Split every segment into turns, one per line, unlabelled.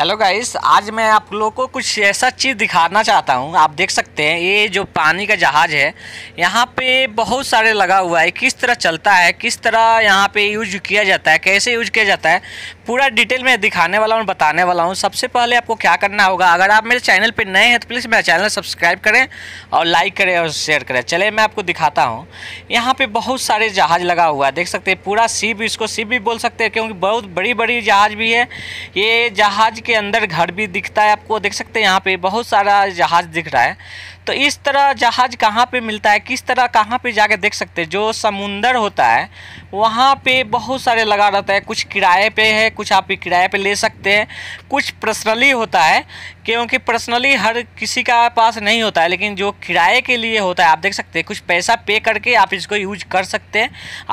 hello guys आज मैं आप लोगों को कुछ ऐसा चीज़ दिखाना चाहता हूँ आप देख सकते हैं ये जो पानी का जहाज़ है यहाँ पे बहुत सारे लगा हुआ है किस तरह चलता है किस तरह यहाँ पे यूज किया जाता है कैसे यूज किया जाता है पूरा डिटेल में दिखाने वाला हूँ बताने वाला हूँ सबसे पहले आपको क्या करना होगा अगर आप मेरे चैनल पर नए हैं तो प्लीज़ मेरा चैनल सब्सक्राइब करें और लाइक करें और शेयर करें चले मैं आपको दिखाता हूँ यहाँ पर बहुत सारे जहाज़ लगा हुआ है देख सकते हैं पूरा सीप इसको सीप भी बोल सकते हैं क्योंकि बहुत बड़ी बड़ी जहाज़ भी है ये जहाज़ के अंदर घर भी दिखता है आपको देख सकते हैं यहाँ पे बहुत सारा जहाज दिख रहा है तो इस तरह जहाज़ कहाँ पे मिलता है किस तरह कहाँ पे जाके देख सकते हैं जो समुंदर होता है वहाँ पे बहुत सारे लगा रहता है कुछ किराए पे है कुछ आप किराए पे ले सकते हैं कुछ पर्सनली होता है क्योंकि पर्सनली हर किसी का पास नहीं होता है लेकिन जो किराए के लिए होता है आप देख सकते हैं कुछ पैसा पे करके आप इसको यूज कर सकते हैं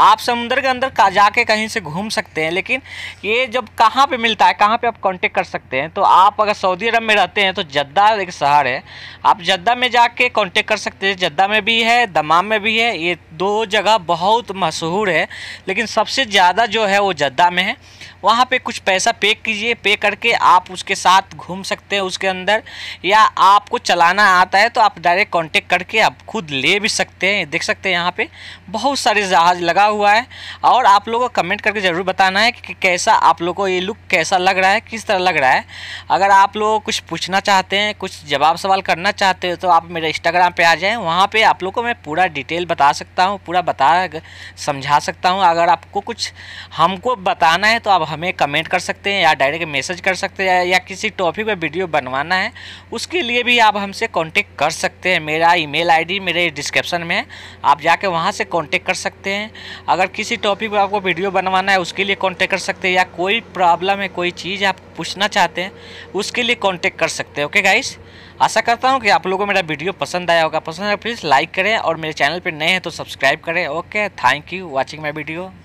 आप समुंदर के अंदर का जाके कहीं से घूम सकते हैं लेकिन ये जब कहाँ पे मिलता है कहाँ पे आप कांटेक्ट कर सकते हैं तो आप अगर सऊदी अरब में रहते हैं तो जद्दा एक शहर है आप जद्दा में जा आके कांटेक्ट कर सकते हैं जद्दा में भी है दमाम में भी है ये दो जगह बहुत मशहूर है लेकिन सबसे ज़्यादा जो है वो जद्दा में है वहाँ पे कुछ पैसा पे कीजिए पे करके आप उसके साथ घूम सकते हैं उसके अंदर या आपको चलाना आता है तो आप डायरेक्ट कांटेक्ट करके आप खुद ले भी सकते हैं देख सकते हैं यहाँ पे बहुत सारे जहाज़ लगा हुआ है और आप लोगों को कमेंट करके ज़रूर बताना है कि कैसा आप लोग को ये लुक कैसा लग रहा है किस तरह लग रहा है अगर आप लोग कुछ पूछना चाहते हैं कुछ जवाब सवाल करना चाहते हो तो आप मेरे इंस्टाग्राम पर आ जाएँ वहाँ पर आप लोग को मैं पूरा डिटेल बता सकता सकता हूँ पूरा बता समझा सकता हूँ अगर आपको कुछ हमको बताना है तो आप हमें कमेंट कर सकते हैं या डायरेक्ट मैसेज कर सकते हैं या किसी टॉपिक पर वीडियो बनवाना है उसके लिए भी आप हमसे कॉन्टेक्ट कर सकते हैं मेरा ई मेल मेरे डिस्क्रिप्शन में है आप जाके वहाँ से कॉन्टेक्ट कर सकते हैं अगर किसी टॉपिक पर आपको वीडियो बनवाना है उसके लिए कॉन्टेक्ट कर सकते हैं या कोई प्रॉब्लम है कोई चीज़ आप पूछना चाहते हैं उसके लिए कॉन्टेक्ट कर सकते हैं ओके गाइस आशा करता हूँ कि आप लोगों को मेरा वीडियो पसंद आया होगा पसंद आया प्लीज़ तो लाइक करें और मेरे चैनल पर नए हैं तो सब्सक्राइब करें okay thank you watching my video